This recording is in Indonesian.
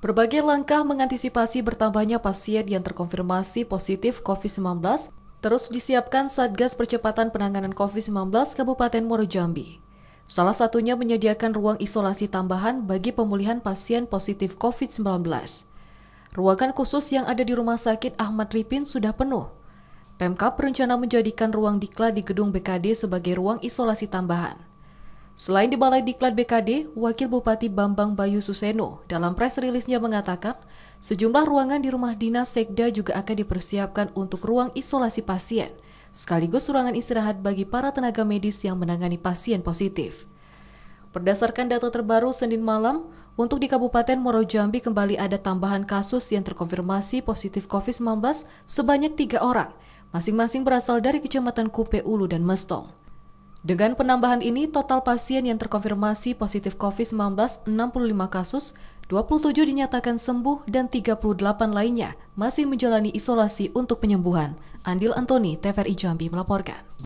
Berbagai langkah mengantisipasi bertambahnya pasien yang terkonfirmasi positif COVID-19 terus disiapkan Satgas Percepatan Penanganan COVID-19 Kabupaten Muaro Jambi. Salah satunya menyediakan ruang isolasi tambahan bagi pemulihan pasien positif COVID-19. Ruangan khusus yang ada di Rumah Sakit Ahmad Ripin sudah penuh. Pemkap berencana menjadikan ruang diklat di gedung BKD sebagai ruang isolasi tambahan. Selain di Balai Diklat BKD, Wakil Bupati Bambang Bayu Suseno dalam press rilisnya mengatakan, sejumlah ruangan di rumah dinas Sekda juga akan dipersiapkan untuk ruang isolasi pasien, sekaligus ruangan istirahat bagi para tenaga medis yang menangani pasien positif. Berdasarkan data terbaru Senin malam, untuk di Kabupaten Moro Jambi kembali ada tambahan kasus yang terkonfirmasi positif COVID-19 sebanyak tiga orang, masing-masing berasal dari Kecamatan Kupe Ulu dan Mestong. Dengan penambahan ini, total pasien yang terkonfirmasi positif COVID-19 65 kasus, 27 dinyatakan sembuh dan 38 lainnya masih menjalani isolasi untuk penyembuhan. Andil Antoni, TVRI Jambi melaporkan.